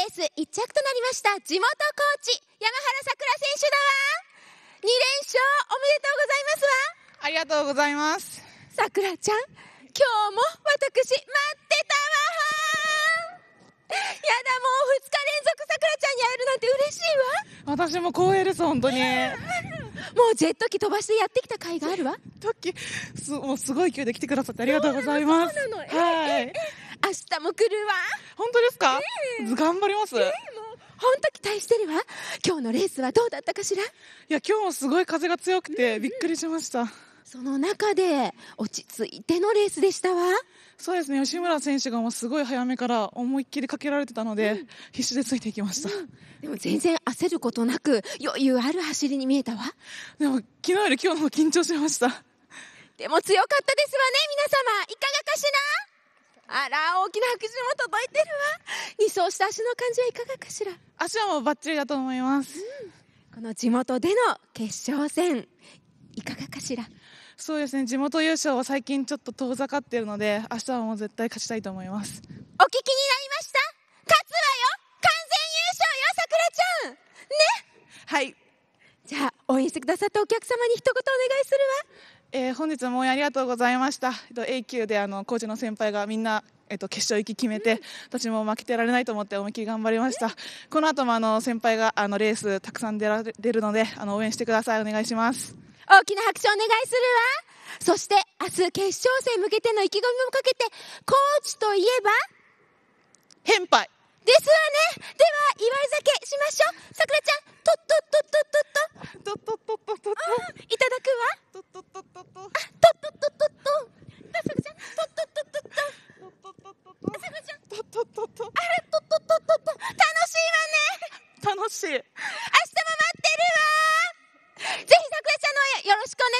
レース1着となりました地元コーチ山原さくら選手だわ2連勝おめでとうございますわありがとうございますさくらちゃん今日も私待ってたわやだもう2日連続さくらちゃんに会えるなんて嬉しいわ私も光栄です本当にもうジェット機飛ばしてやってきた甲斐があるわトッすもうすごい勢いで来てくださってありがとうございますはい明日も来るわ本当ですか、えー、頑張ります、えー、本当期待してるわ今日のレースはどうだったかしらいや今日もすごい風が強くてびっくりしました、うんうんその中で落ち着いてのレースでしたわそうですね吉村選手がもうすごい早めから思いっきりかけられてたので、うん、必死でついていきました、うん、でも全然焦ることなく余裕ある走りに見えたわでも昨日より今日の方緊張しましたでも強かったですわね皆様いかがかしなあら、大きな拍手も届いてるわ。移走した足の感じはいかがかしら。足はもうバッチリだと思います、うん、この地元での決勝戦、いかがかしら。そうですね、地元優勝は最近ちょっと遠ざかっているので、明日はもう絶対勝ちたいと思います。お聞きになりました勝つわよ完全優勝よ、さくらちゃんねはい。じゃあ、応援してくださったお客様に一言お願いするわ。えー、本日も応援ありがとうございました、えっと、A 級であのコーチの先輩がみんな、えっと、決勝行き決めて、私も負けてられないと思って思いっきり頑張りました、この後もあの先輩があのレースたくさん出られるのであの応援してくださいお願いします大きな拍手お願いするわそして明日決勝戦向けての意気込みもかけてコーチといえば変敗ですわねでは祝い酒しましょうさくらちゃんとっとっとっとっとっとっとっとっとっとっとしい明日も待ってるわぜひさくらちゃんのよろしくお願い